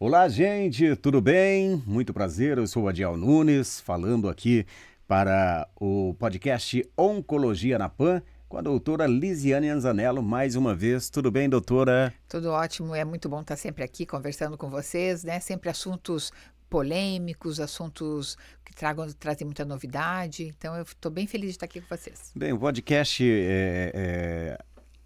Olá, gente, tudo bem? Muito prazer, eu sou Adiel Nunes, falando aqui para o podcast Oncologia na PAN com a doutora Lisiane Anzanello mais uma vez. Tudo bem, doutora? Tudo ótimo, é muito bom estar sempre aqui conversando com vocês, né? Sempre assuntos polêmicos, assuntos que tragam, trazem muita novidade. Então, eu estou bem feliz de estar aqui com vocês. Bem, o podcast é, é,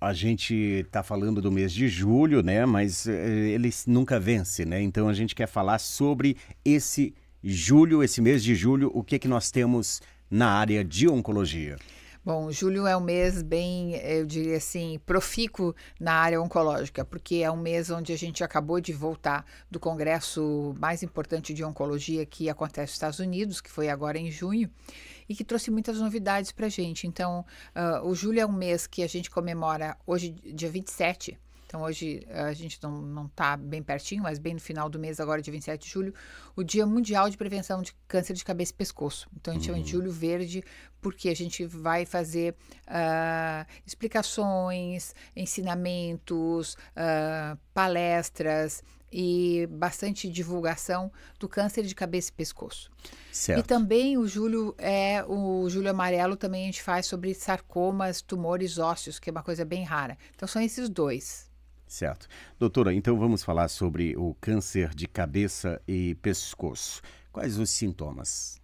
a gente está falando do mês de julho, né? Mas eh, ele nunca vence, né? Então a gente quer falar sobre esse julho, esse mês de julho, o que que nós temos na área de oncologia. Bom, julho é um mês bem, eu diria assim, profícuo na área oncológica, porque é um mês onde a gente acabou de voltar do congresso mais importante de oncologia que acontece nos Estados Unidos, que foi agora em junho, e que trouxe muitas novidades para a gente. Então, uh, o julho é um mês que a gente comemora hoje, dia 27, então, hoje a gente não está bem pertinho, mas bem no final do mês, agora de 27 de julho, o Dia Mundial de Prevenção de Câncer de Cabeça e Pescoço. Então, a gente uhum. chama de uhum. Julho Verde, porque a gente vai fazer uh, explicações, ensinamentos, uh, palestras e bastante divulgação do câncer de cabeça e pescoço. Certo. E também o julho é o julho amarelo também a gente faz sobre sarcomas, tumores ósseos, que é uma coisa bem rara. Então são esses dois. Certo. Doutora, então vamos falar sobre o câncer de cabeça e pescoço. Quais os sintomas?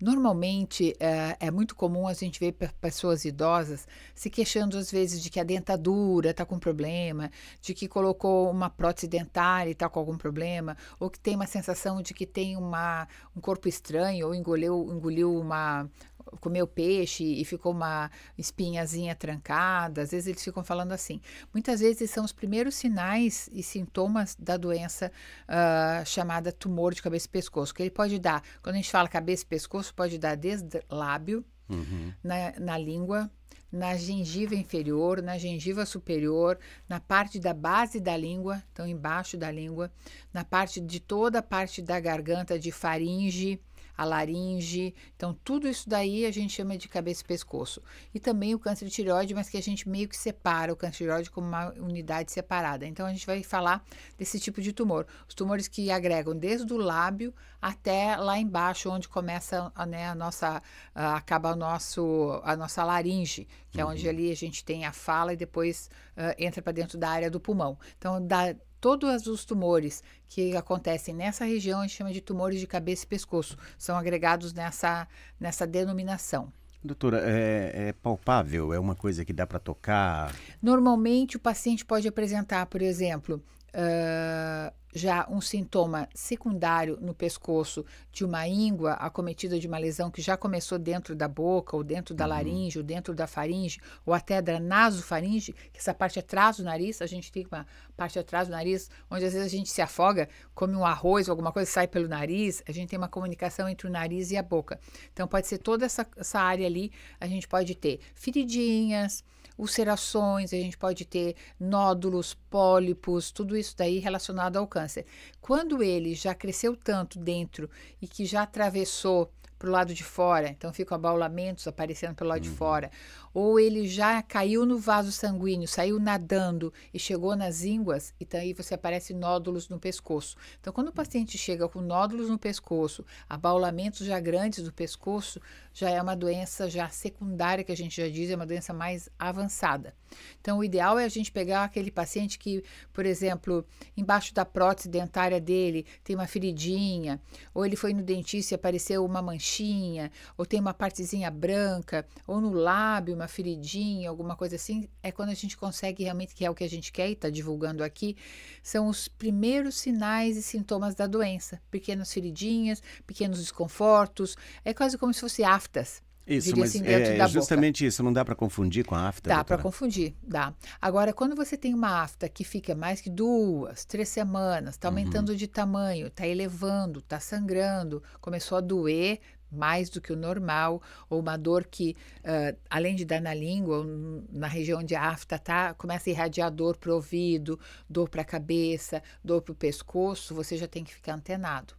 Normalmente é, é, muito comum a gente ver pessoas idosas se queixando às vezes de que a dentadura está com problema, de que colocou uma prótese dentária e está com algum problema, ou que tem uma sensação de que tem uma, um corpo estranho, ou engoliu, engoliu uma comeu peixe e ficou uma espinhazinha trancada. Às vezes eles ficam falando assim. Muitas vezes são os primeiros sinais e sintomas da doença uh, chamada tumor de cabeça e pescoço, que ele pode dar, quando a gente fala cabeça e pescoço, pode dar desde lábio, uhum. na, na língua, na gengiva inferior, na gengiva superior, na parte da base da língua, então embaixo da língua, na parte de toda a parte da garganta, de faringe, a laringe. Então, tudo isso daí a gente chama de cabeça e pescoço. E também o câncer de tireoide, mas que a gente meio que separa o câncer de tireoide como uma unidade separada. Então, a gente vai falar desse tipo de tumor. Os tumores que agregam desde o lábio até lá embaixo, onde começa né, a nossa. acaba o nosso, a nossa laringe, que uhum. é onde uhum. ali a gente tem a fala e depois uh, entra para dentro da área do pulmão. Então, da Todos os tumores que acontecem nessa região a gente chama de tumores de cabeça e pescoço, são agregados nessa, nessa denominação. Doutora, é, é, palpável? É uma coisa que dá para tocar? Normalmente o paciente pode apresentar, por exemplo, uh, já um sintoma secundário no pescoço de uma íngua acometida de uma lesão que já começou dentro da boca, ou dentro da uhum. laringe, ou dentro da faringe, ou até da nasofaringe, que essa parte atrás do nariz, a gente tem uma parte atrás do nariz, onde às vezes a gente se afoga, come um arroz ou alguma coisa sai pelo nariz, a gente tem uma comunicação entre o nariz e a boca. Então pode ser toda essa, essa área ali, a gente pode ter feridinhas, ulcerações, a gente pode ter nódulos, pólipos, tudo isso daí relacionado ao câncer. Quando ele já cresceu tanto dentro e que já atravessou para o lado de fora, então ficam abaulamentos aparecendo pelo lado uhum. de fora, ou ele já caiu no vaso sanguíneo, saiu nadando e chegou nas ínguas, e daí você aparece nódulos no pescoço. Então, quando o paciente chega com nódulos no pescoço, abaulamentos já grandes do pescoço, já é uma doença já secundária, que a gente já diz, é uma doença mais avançada. Então, o ideal é a gente pegar aquele paciente que, por exemplo, embaixo da prótese dentária dele tem uma feridinha, ou ele foi no dentista e apareceu uma manchinha, ou tem uma partezinha branca, ou no lábio uma feridinha, alguma coisa assim, é quando a gente consegue realmente, que é o que a gente quer e está divulgando aqui, são os primeiros sinais e sintomas da doença. Pequenas feridinhas, pequenos desconfortos, é quase como se fosse aftas. Isso, mas assim, é justamente boca. isso, não dá para confundir com a afta? Dá para confundir, dá. Agora, quando você tem uma afta que fica mais que duas, três semanas, está aumentando uhum. de tamanho, está elevando, está sangrando, começou a doer, mais do que o normal, ou uma dor que, uh, além de dar na língua, na região onde afta tá, começa a irradiar dor para o ouvido, dor para a cabeça, dor para o pescoço, você já tem que ficar antenado.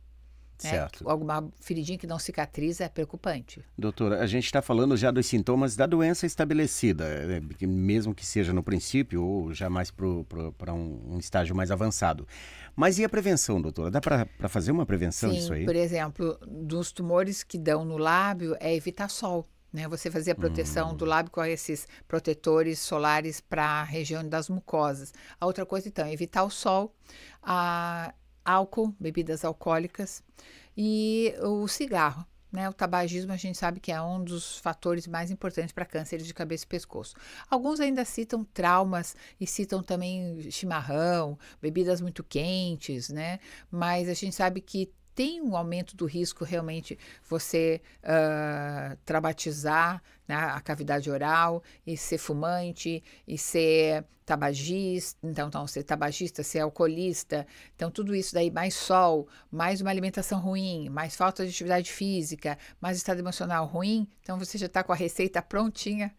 Né? Certo. Alguma feridinha que não cicatriza é preocupante. Doutora, a gente está falando já dos sintomas da doença estabelecida, é, mesmo que seja no princípio ou já mais para um, um, estágio mais avançado. Mas e a prevenção, doutora? Dá para fazer uma prevenção isso disso aí? Por exemplo, dos tumores que dão no lábio é evitar sol. Né, você fazer a proteção hum. do lábio com esses protetores solares para a região das mucosas. A outra coisa, então, é evitar o sol, a, álcool, bebidas alcoólicas e o cigarro. Né, o tabagismo a gente sabe que é um dos fatores mais importantes para cânceres de cabeça e pescoço. Alguns ainda citam traumas e citam também chimarrão, bebidas muito quentes, né? Mas a gente sabe que tem um aumento do risco realmente você uh, traumatizar né, a cavidade oral e ser fumante e ser tabagista, então, então ser tabagista, ser alcoolista, então tudo isso daí mais sol, mais uma alimentação ruim, mais falta de atividade física, mais estado emocional ruim, então você já está com a receita prontinha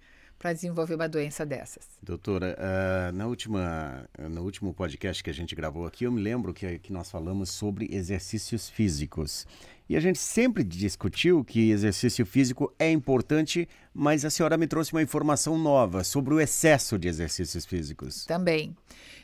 para desenvolver uma doença dessas. Doutora, uh, na última, no último podcast que a gente gravou aqui, eu me lembro que, que nós falamos sobre exercícios físicos. E a gente sempre discutiu que exercício físico é importante, mas a senhora me trouxe uma informação nova sobre o excesso de exercícios físicos. Também.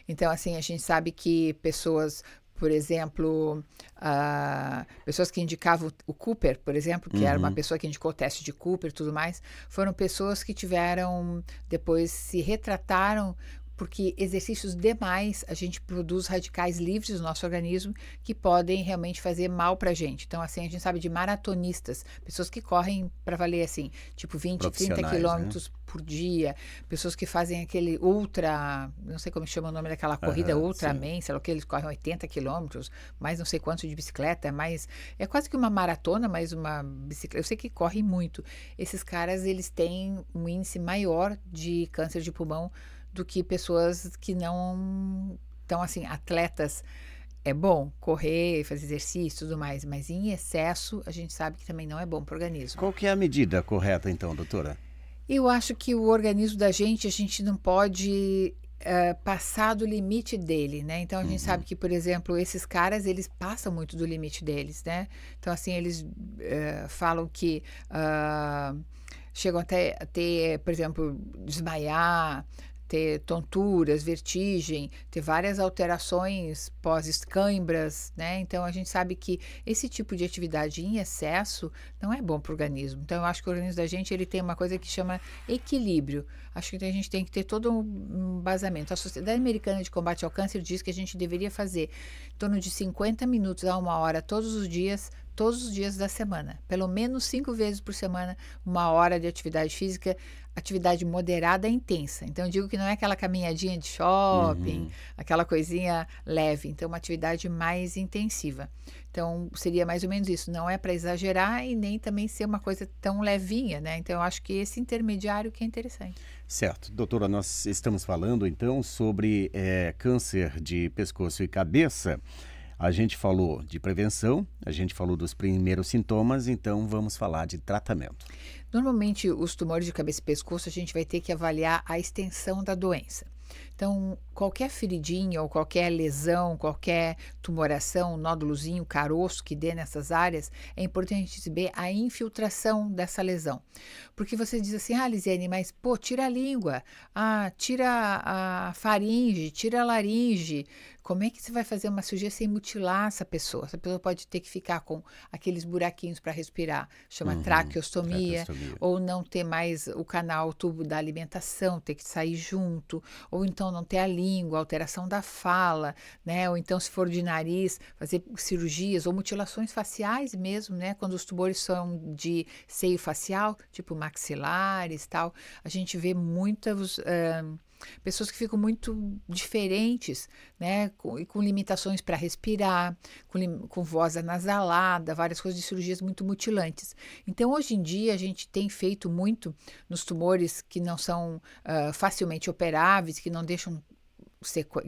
Então, assim, a gente sabe que pessoas por exemplo, uh, pessoas que indicavam o Cooper, por exemplo, que uhum. era uma uhum. pessoa que indicou o teste de Cooper e tudo mais, foram pessoas que tiveram, depois se retrataram porque exercícios demais a gente produz radicais livres no nosso organismo que podem realmente fazer mal para a gente. Então, assim, a gente sabe de maratonistas, pessoas que correm para valer assim, tipo 20, 30 né? quilômetros né? por dia, pessoas que fazem aquele ultra, não sei como chama o nome daquela corrida, uhum, ultraman, sei lá o que, eles correm 80 quilômetros, mais não sei quanto de bicicleta, mais, é quase que uma maratona, mas uma bicicleta, eu sei que correm muito. Esses caras, eles têm um índice maior de câncer de pulmão do que pessoas que não estão assim, atletas. É bom correr, fazer exercício e tudo mais, mas em excesso a gente sabe que também não é bom para o organismo. Qual que é a medida correta então, doutora? Eu acho que o organismo da gente, a gente não pode Uh, passar do limite dele, né? Então a uhum. gente sabe que, por exemplo, esses caras eles passam muito do limite deles, né? Então assim eles uh, falam que uh, chegam até a ter, por exemplo, desmaiar, ter tonturas, vertigem, ter várias alterações pós-escâimbras, né? Então a gente sabe que esse tipo de atividade em excesso não é bom para o organismo. Então eu acho que o organismo da gente ele tem uma coisa que chama equilíbrio. Acho que a gente tem que ter todo um basamento. A Sociedade Americana de Combate ao Câncer diz que a gente deveria fazer em torno de 50 minutos a uma hora todos os dias todos os dias da semana, pelo menos cinco vezes por semana, uma hora de atividade física, atividade moderada e intensa. Então, eu digo que não é aquela caminhadinha de shopping, uhum. aquela coisinha leve. Então, uma atividade mais intensiva. Então, seria mais ou menos isso. Não é para exagerar e nem também ser uma coisa tão levinha, né? Então, eu acho que esse intermediário que é interessante. Certo. Doutora, nós estamos falando, então, sobre é, câncer de pescoço e cabeça. A gente falou de prevenção, a gente falou dos primeiros sintomas, então vamos falar de tratamento. Normalmente, os tumores de cabeça e pescoço, a gente vai ter que avaliar a extensão da doença. Então, qualquer feridinha ou qualquer lesão, qualquer tumoração, nódulozinho, caroço que dê nessas áreas, é importante ver a infiltração dessa lesão. Porque você diz assim, ah, Lisiane, mas pô, tira a língua, ah, tira a faringe, tira a laringe, como é que você vai fazer uma cirurgia sem mutilar essa pessoa? Essa pessoa pode ter que ficar com aqueles buraquinhos para respirar, chama uhum, traqueostomia, traqueostomia, ou não ter mais o canal, o tubo da alimentação, ter que sair junto, ou então não ter a língua, alteração da fala, né? Ou então se for de nariz, fazer cirurgias ou mutilações faciais mesmo, né? Quando os tumores são de seio facial, tipo maxilares, tal, a gente vê muitas uh, pessoas que ficam muito diferentes, né, com, com limitações para respirar, com, com voz anasalada, várias coisas de cirurgias muito mutilantes. Então, hoje em dia, a gente tem feito muito nos tumores que não são uh, facilmente operáveis, que não deixam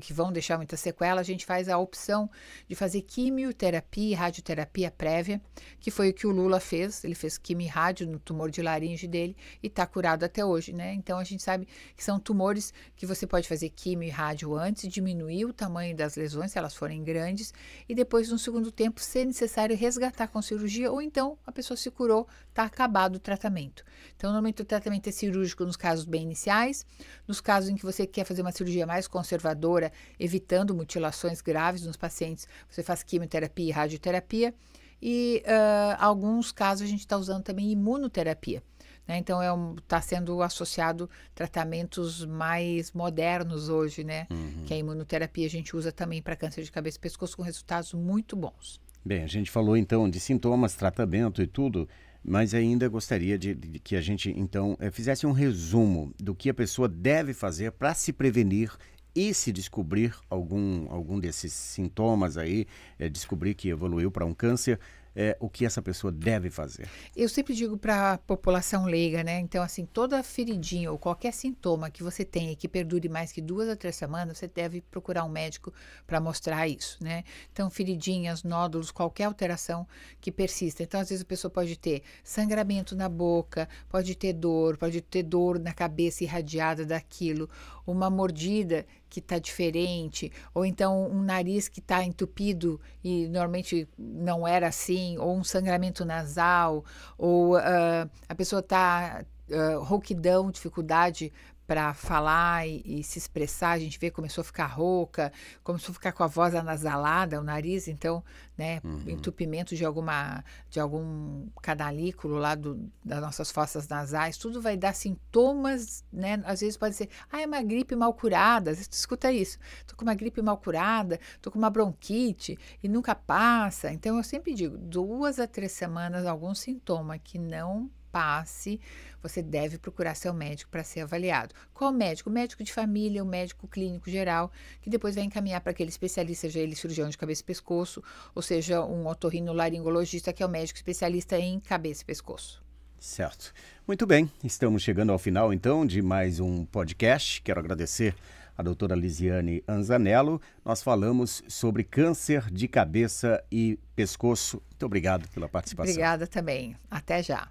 que vão deixar muita sequela, a gente faz a opção de fazer quimioterapia e radioterapia prévia, que foi o que o Lula fez. Ele fez quimio e rádio no tumor de laringe dele e está curado até hoje, né? Então a gente sabe que são tumores que você pode fazer quimio e rádio antes, diminuir o tamanho das lesões, se elas forem grandes, e depois, no segundo tempo, se necessário, resgatar com cirurgia, ou então a pessoa se curou, está acabado o tratamento. Então, normalmente o tratamento é cirúrgico nos casos bem iniciais, nos casos em que você quer fazer uma cirurgia mais conservadora, conservadora, evitando mutilações graves nos pacientes. Você faz quimioterapia e radioterapia. E uh, alguns casos a gente está usando também imunoterapia. Né? Então, está é um, tá sendo associado tratamentos mais modernos hoje, né? Uhum. Que a imunoterapia a gente usa também para câncer de cabeça e pescoço com resultados muito bons. Bem, a gente falou então de sintomas, tratamento e tudo, mas ainda gostaria de, de que a gente então eh, fizesse um resumo do que a pessoa deve fazer para se prevenir e se descobrir algum, algum desses sintomas aí, é, descobrir que evoluiu para um câncer, é, o que essa pessoa deve fazer? Eu sempre digo para a população leiga, né? Então, assim, toda feridinha ou qualquer sintoma que você tenha que perdure mais que duas a três semanas, você deve procurar um médico para mostrar isso, né? Então, feridinhas, nódulos, qualquer alteração que persista. Então, às vezes a pessoa pode ter sangramento na boca, pode ter dor, pode ter dor na cabeça irradiada daquilo, uma mordida que está diferente, ou então um nariz que está entupido e normalmente não era assim, ou um sangramento nasal, ou uh, a pessoa está uh, ah, rouquidão, dificuldade para falar e, e, se expressar, a gente vê começou a ficar rouca, começou a ficar com a voz anasalada, o nariz, então, né, uhum. entupimento de alguma de algum canalículo lá do, das nossas fossas nasais, tudo vai dar sintomas, né? Às vezes pode ser, ah, é uma gripe mal curada, às vezes tu escuta isso. Tô com uma gripe mal curada, tô com uma bronquite e nunca passa. Então eu sempre digo, duas a três semanas algum sintoma que não passe, você deve procurar seu médico para ser avaliado. Qual médico? O médico de família, o médico clínico geral, que depois vai encaminhar para aquele especialista, seja ele cirurgião de cabeça e pescoço, ou seja, um otorrinolaringologista, que é o médico especialista em cabeça e pescoço. Certo. Muito bem, estamos chegando ao final então de mais um podcast. Quero agradecer a doutora Lisiane Anzanello. Nós falamos sobre câncer de cabeça e pescoço. Muito obrigado pela participação. Obrigada também. Até já.